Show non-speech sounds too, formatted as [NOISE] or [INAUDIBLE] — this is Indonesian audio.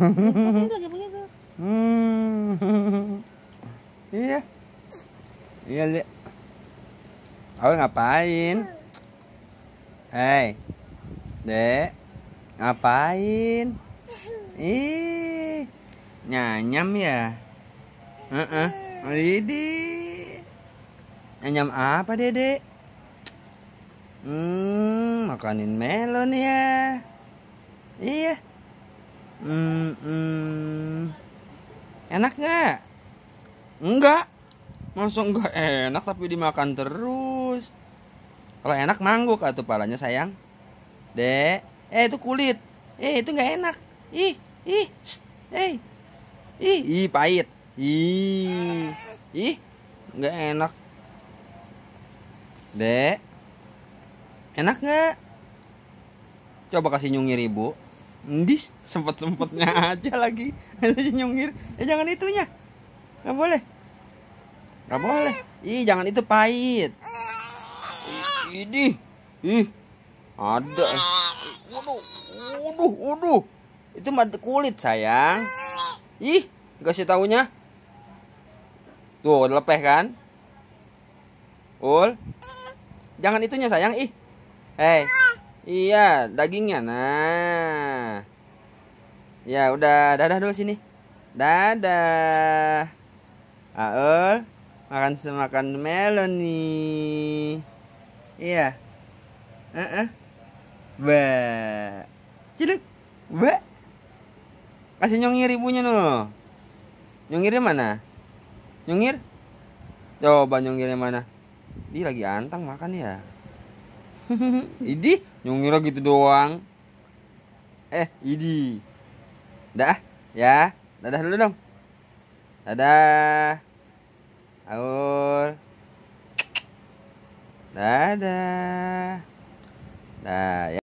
Hmm. Iya. Iya, Li. Kau ngapain? Hei. Dek. Ngapain? Ih. Nyanyam ya? Heeh. Uh Nyanyam apa, dek? Hmm, makanin melon ya. Iya. Hmm, Enak nggak? Enggak. Masuk enggak enak tapi dimakan terus. Kalau enak mangguk atau palanya sayang. Dek, eh itu kulit. Eh itu nggak enak. Ih, ih, shh, eh. Ih, ih pahit. Ih. Ih, nggak enak. Dek. Enak nggak? Coba kasih nyungir ibu. Ndis sempet-sempetnya [LAUGHS] aja lagi nyungir. Eh jangan itunya. Gak boleh. Gak boleh. Ih, jangan itu pahit. Ini. Ih. Ada. Waduh, waduh, waduh. Itu mati kulit, sayang. Ih, sih taunya. Tuh, lepeh kan? Ul. Jangan itunya, sayang. Ih. Hei. Iya, dagingnya. Nah. Ya, udah. Dadah dulu sini. Dadah. Aul makan semakan melon nih. Iya. Heeh. Uh -uh. Ba. Ciluk. Ba. Kasih nyongir ibunya no. Nyongirnya mana? Nyongir? Coba nyongirnya mana? Dia lagi antang makan ya. [LAUGHS] Idi nyungira gitu doang. Eh, Idi. Dah, ya. Dadah dulu dong. Dadah. Aul. Dadah. Dah, ya.